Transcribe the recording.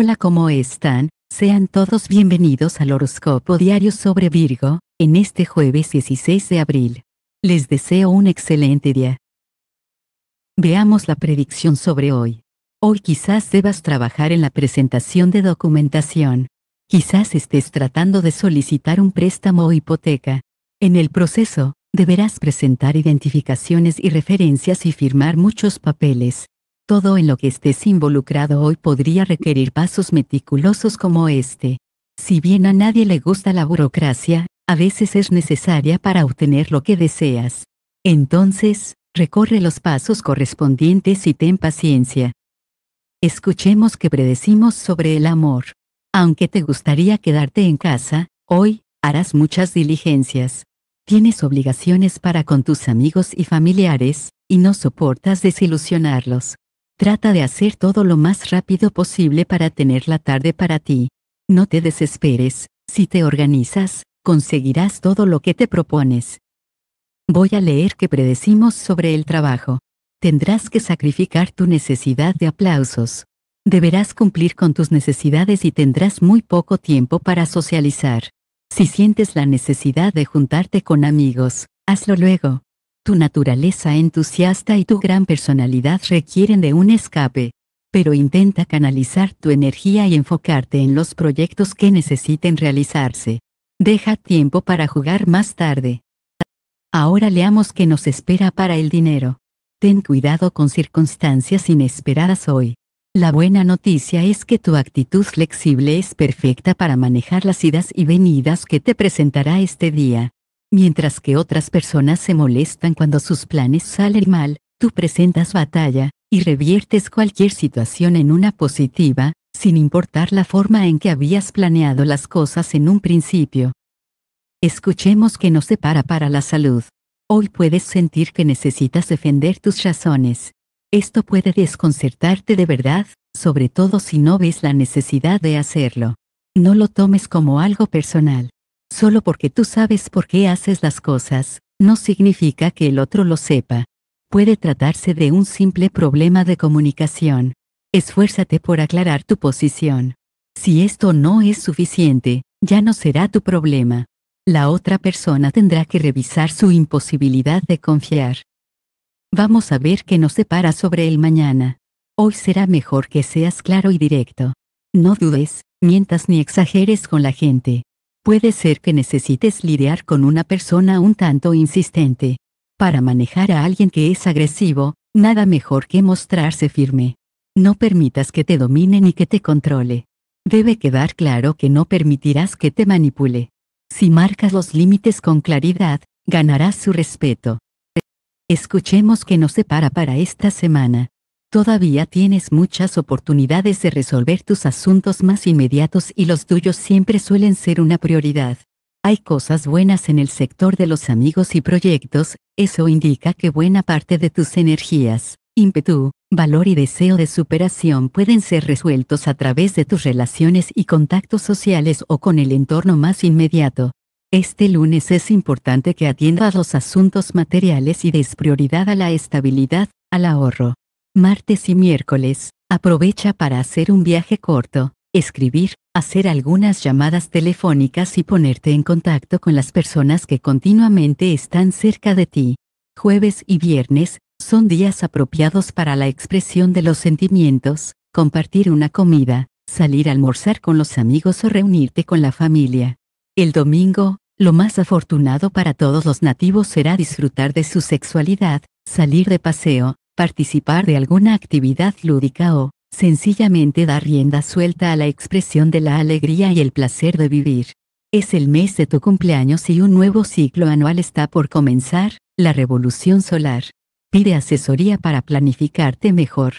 Hola, ¿cómo están? Sean todos bienvenidos al horóscopo diario sobre Virgo, en este jueves 16 de abril. Les deseo un excelente día. Veamos la predicción sobre hoy. Hoy quizás debas trabajar en la presentación de documentación. Quizás estés tratando de solicitar un préstamo o hipoteca. En el proceso, deberás presentar identificaciones y referencias y firmar muchos papeles. Todo en lo que estés involucrado hoy podría requerir pasos meticulosos como este. Si bien a nadie le gusta la burocracia, a veces es necesaria para obtener lo que deseas. Entonces, recorre los pasos correspondientes y ten paciencia. Escuchemos que predecimos sobre el amor. Aunque te gustaría quedarte en casa, hoy, harás muchas diligencias. Tienes obligaciones para con tus amigos y familiares, y no soportas desilusionarlos. Trata de hacer todo lo más rápido posible para tener la tarde para ti. No te desesperes, si te organizas, conseguirás todo lo que te propones. Voy a leer qué predecimos sobre el trabajo. Tendrás que sacrificar tu necesidad de aplausos. Deberás cumplir con tus necesidades y tendrás muy poco tiempo para socializar. Si sientes la necesidad de juntarte con amigos, hazlo luego. Tu naturaleza entusiasta y tu gran personalidad requieren de un escape. Pero intenta canalizar tu energía y enfocarte en los proyectos que necesiten realizarse. Deja tiempo para jugar más tarde. Ahora leamos qué nos espera para el dinero. Ten cuidado con circunstancias inesperadas hoy. La buena noticia es que tu actitud flexible es perfecta para manejar las idas y venidas que te presentará este día. Mientras que otras personas se molestan cuando sus planes salen mal, tú presentas batalla, y reviertes cualquier situación en una positiva, sin importar la forma en que habías planeado las cosas en un principio. Escuchemos que no se para para la salud. Hoy puedes sentir que necesitas defender tus razones. Esto puede desconcertarte de verdad, sobre todo si no ves la necesidad de hacerlo. No lo tomes como algo personal. Solo porque tú sabes por qué haces las cosas, no significa que el otro lo sepa. Puede tratarse de un simple problema de comunicación. Esfuérzate por aclarar tu posición. Si esto no es suficiente, ya no será tu problema. La otra persona tendrá que revisar su imposibilidad de confiar. Vamos a ver qué nos separa sobre el mañana. Hoy será mejor que seas claro y directo. No dudes, mientas ni exageres con la gente. Puede ser que necesites lidiar con una persona un tanto insistente. Para manejar a alguien que es agresivo, nada mejor que mostrarse firme. No permitas que te domine ni que te controle. Debe quedar claro que no permitirás que te manipule. Si marcas los límites con claridad, ganarás su respeto. Escuchemos que nos separa para esta semana. Todavía tienes muchas oportunidades de resolver tus asuntos más inmediatos y los tuyos siempre suelen ser una prioridad. Hay cosas buenas en el sector de los amigos y proyectos, eso indica que buena parte de tus energías, ímpetu, valor y deseo de superación pueden ser resueltos a través de tus relaciones y contactos sociales o con el entorno más inmediato. Este lunes es importante que atiendas los asuntos materiales y des prioridad a la estabilidad, al ahorro, martes y miércoles, aprovecha para hacer un viaje corto, escribir, hacer algunas llamadas telefónicas y ponerte en contacto con las personas que continuamente están cerca de ti. Jueves y viernes, son días apropiados para la expresión de los sentimientos, compartir una comida, salir a almorzar con los amigos o reunirte con la familia. El domingo, lo más afortunado para todos los nativos será disfrutar de su sexualidad, salir de paseo, participar de alguna actividad lúdica o, sencillamente dar rienda suelta a la expresión de la alegría y el placer de vivir. Es el mes de tu cumpleaños y un nuevo ciclo anual está por comenzar, la revolución solar. Pide asesoría para planificarte mejor.